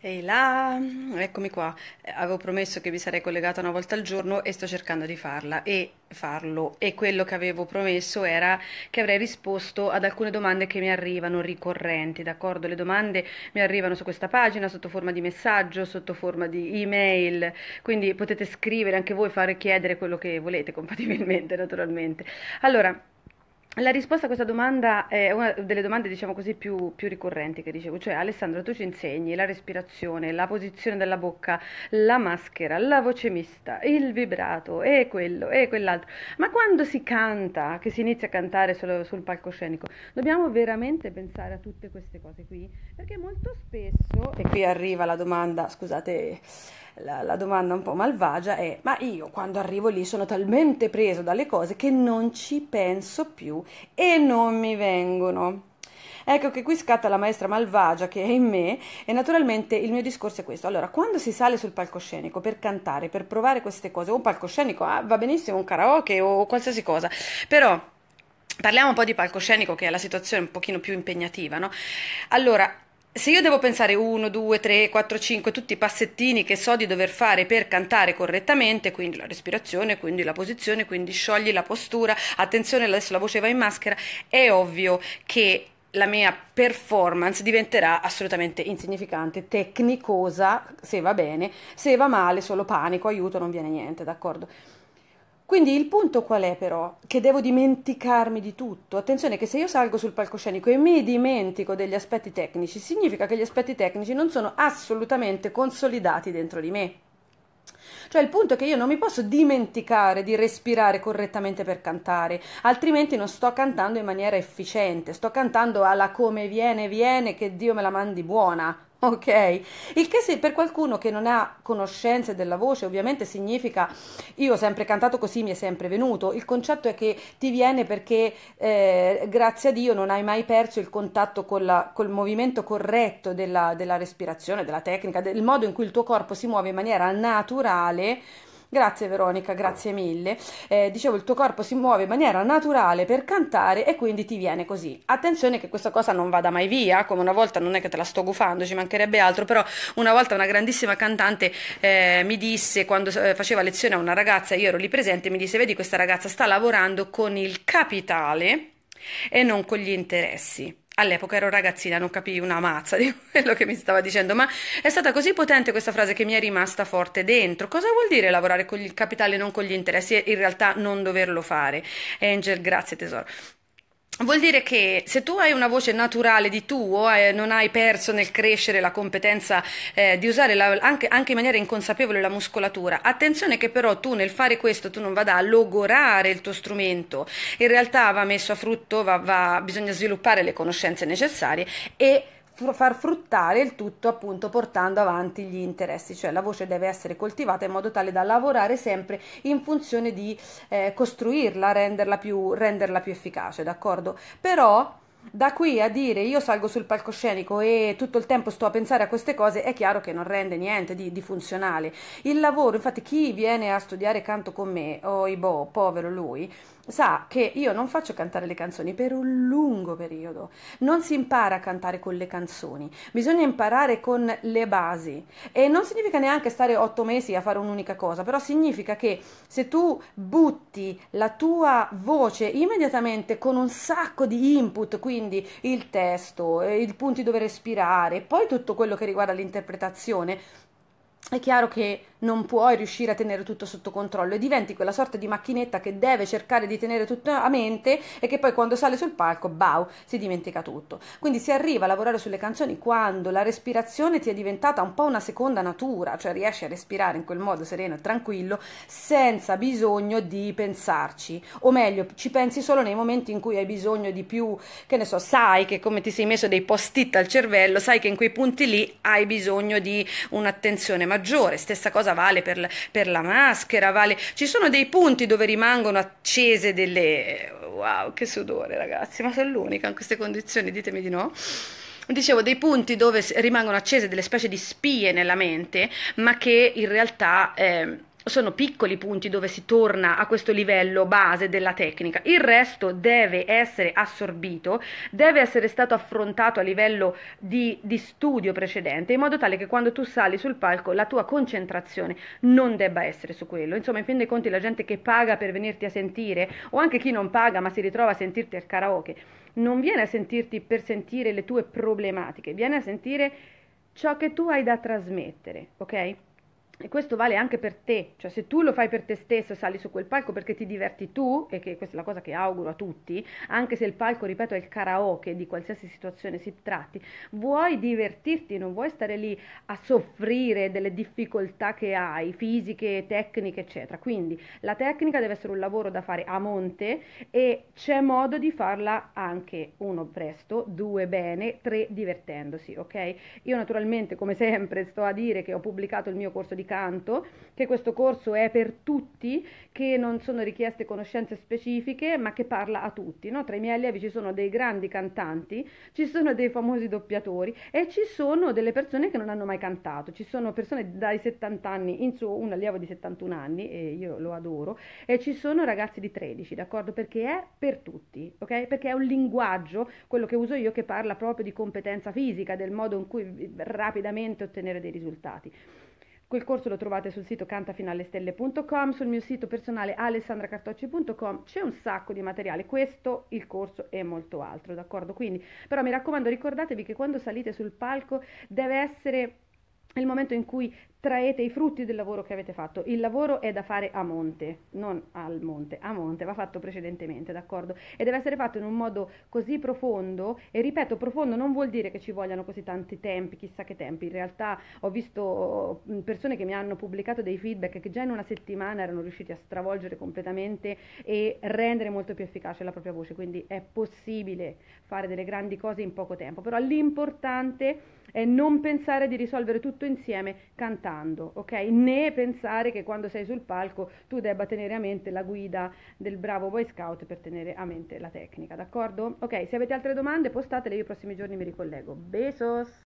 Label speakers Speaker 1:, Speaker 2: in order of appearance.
Speaker 1: Ehi là, eccomi qua. Eh, avevo promesso che vi sarei collegata una volta al giorno e sto cercando di farla e farlo. E quello che avevo promesso era che avrei risposto ad alcune domande che mi arrivano ricorrenti, d'accordo? Le domande mi arrivano su questa pagina sotto forma di messaggio, sotto forma di email, quindi potete scrivere anche voi, fare chiedere quello che volete compatibilmente, naturalmente. Allora, la risposta a questa domanda è una delle domande, diciamo così, più, più, ricorrenti che ricevo, cioè Alessandro, tu ci insegni la respirazione, la posizione della bocca, la maschera, la voce mista, il vibrato e quello e quell'altro, ma quando si canta, che si inizia a cantare sul, sul palcoscenico, dobbiamo veramente pensare a tutte queste cose qui? Perché molto spesso, e qui arriva la domanda, scusate, la, la domanda un po' malvagia è, ma io quando arrivo lì sono talmente preso dalle cose che non ci penso più e non mi vengono. Ecco che qui scatta la maestra malvagia che è in me e naturalmente il mio discorso è questo. Allora, quando si sale sul palcoscenico per cantare, per provare queste cose, o un palcoscenico, ah, va benissimo, un karaoke o qualsiasi cosa, però parliamo un po' di palcoscenico che è la situazione un pochino più impegnativa, no? Allora, se io devo pensare 1, 2, 3, 4, 5, tutti i passettini che so di dover fare per cantare correttamente, quindi la respirazione, quindi la posizione, quindi sciogli la postura, attenzione adesso la voce va in maschera, è ovvio che la mia performance diventerà assolutamente insignificante, tecnicosa, se va bene, se va male solo panico, aiuto, non viene niente, d'accordo? Quindi il punto qual è però? Che devo dimenticarmi di tutto. Attenzione che se io salgo sul palcoscenico e mi dimentico degli aspetti tecnici, significa che gli aspetti tecnici non sono assolutamente consolidati dentro di me. Cioè il punto è che io non mi posso dimenticare di respirare correttamente per cantare, altrimenti non sto cantando in maniera efficiente, sto cantando alla come viene, viene, che Dio me la mandi buona, Ok, il che se per qualcuno che non ha conoscenze della voce ovviamente significa, io ho sempre cantato così, mi è sempre venuto, il concetto è che ti viene perché eh, grazie a Dio non hai mai perso il contatto la, col movimento corretto della, della respirazione, della tecnica, del modo in cui il tuo corpo si muove in maniera naturale Grazie Veronica, grazie mille. Eh, dicevo, il tuo corpo si muove in maniera naturale per cantare e quindi ti viene così. Attenzione che questa cosa non vada mai via, come una volta non è che te la sto gufando, ci mancherebbe altro, però una volta una grandissima cantante eh, mi disse quando eh, faceva lezione a una ragazza, io ero lì presente, mi disse, vedi questa ragazza sta lavorando con il capitale e non con gli interessi all'epoca ero ragazzina, non capii una mazza di quello che mi stava dicendo, ma è stata così potente questa frase che mi è rimasta forte dentro. Cosa vuol dire lavorare con il capitale e non con gli interessi e in realtà non doverlo fare? Angel, grazie tesoro. Vuol dire che se tu hai una voce naturale di tuo, eh, non hai perso nel crescere la competenza eh, di usare la, anche, anche, in maniera inconsapevole la muscolatura, attenzione che però tu nel fare questo tu non vada a logorare il tuo strumento, in realtà va messo a frutto, va, va, bisogna sviluppare le conoscenze necessarie e far fruttare il tutto appunto portando avanti gli interessi, cioè la voce deve essere coltivata in modo tale da lavorare sempre in funzione di eh, costruirla, renderla più, renderla più efficace, d'accordo? Però da qui a dire io salgo sul palcoscenico e tutto il tempo sto a pensare a queste cose, è chiaro che non rende niente di, di funzionale. Il lavoro, infatti, chi viene a studiare canto con me, oh boh, povero lui, sa che io non faccio cantare le canzoni per un lungo periodo. Non si impara a cantare con le canzoni, bisogna imparare con le basi. E non significa neanche stare otto mesi a fare un'unica cosa, però significa che se tu butti la tua voce immediatamente con un sacco di input qui quindi il testo, eh, i punti dove respirare, poi tutto quello che riguarda l'interpretazione, è chiaro che non puoi riuscire a tenere tutto sotto controllo e diventi quella sorta di macchinetta che deve cercare di tenere tutto a mente e che poi quando sale sul palco, bau, si dimentica tutto. Quindi si arriva a lavorare sulle canzoni quando la respirazione ti è diventata un po' una seconda natura, cioè riesci a respirare in quel modo sereno e tranquillo senza bisogno di pensarci, o meglio, ci pensi solo nei momenti in cui hai bisogno di più, che ne so, sai che come ti sei messo dei post-it al cervello, sai che in quei punti lì hai bisogno di un'attenzione maggiore. Stessa cosa cosa, vale per, per la maschera, vale... Ci sono dei punti dove rimangono accese delle... Wow, che sudore ragazzi, ma sono l'unica in queste condizioni, ditemi di no dicevo, dei punti dove rimangono accese delle specie di spie nella mente, ma che in realtà eh, sono piccoli punti dove si torna a questo livello base della tecnica, il resto deve essere assorbito, deve essere stato affrontato a livello di, di studio precedente, in modo tale che quando tu sali sul palco la tua concentrazione non debba essere su quello. Insomma, in fin dei conti la gente che paga per venirti a sentire, o anche chi non paga ma si ritrova a sentirti al karaoke, non viene a sentirti per sentire le tue problematiche, viene a sentire ciò che tu hai da trasmettere, ok? e questo vale anche per te, cioè se tu lo fai per te stesso e sali su quel palco perché ti diverti tu, e che questa è la cosa che auguro a tutti, anche se il palco, ripeto, è il karaoke di qualsiasi situazione si tratti, vuoi divertirti, non vuoi stare lì a soffrire delle difficoltà che hai, fisiche, tecniche, eccetera. Quindi la tecnica deve essere un lavoro da fare a monte e c'è modo di farla anche, uno, presto, due, bene, tre, divertendosi, ok? Io naturalmente, come sempre, sto a dire che ho pubblicato il mio corso di canto, che questo corso è per tutti, che non sono richieste conoscenze specifiche, ma che parla a tutti. No? Tra i miei allievi ci sono dei grandi cantanti, ci sono dei famosi doppiatori e ci sono delle persone che non hanno mai cantato. Ci sono persone dai 70 anni in su, un allievo di 71 anni, e io lo adoro, e ci sono ragazzi di 13, d'accordo? Perché è per tutti, ok? Perché è un linguaggio, quello che uso io, che parla proprio di competenza fisica, del modo in cui rapidamente ottenere dei risultati. Quel corso lo trovate sul sito cantafinallestelle.com, sul mio sito personale alessandracartocci.com, c'è un sacco di materiale, questo, il corso e molto altro, d'accordo? Quindi, però mi raccomando, ricordatevi che quando salite sul palco deve essere è il momento in cui traete i frutti del lavoro che avete fatto. Il lavoro è da fare a monte, non al monte, a monte, va fatto precedentemente, d'accordo? E deve essere fatto in un modo così profondo, e ripeto, profondo non vuol dire che ci vogliano così tanti tempi, chissà che tempi, in realtà ho visto persone che mi hanno pubblicato dei feedback che già in una settimana erano riusciti a stravolgere completamente e rendere molto più efficace la propria voce, quindi è possibile fare delle grandi cose in poco tempo, però l'importante è e non pensare di risolvere tutto insieme cantando, ok? Né pensare che quando sei sul palco tu debba tenere a mente la guida del bravo Boy Scout per tenere a mente la tecnica, d'accordo? Ok, se avete altre domande postatele, io i prossimi giorni mi ricollego. Besos!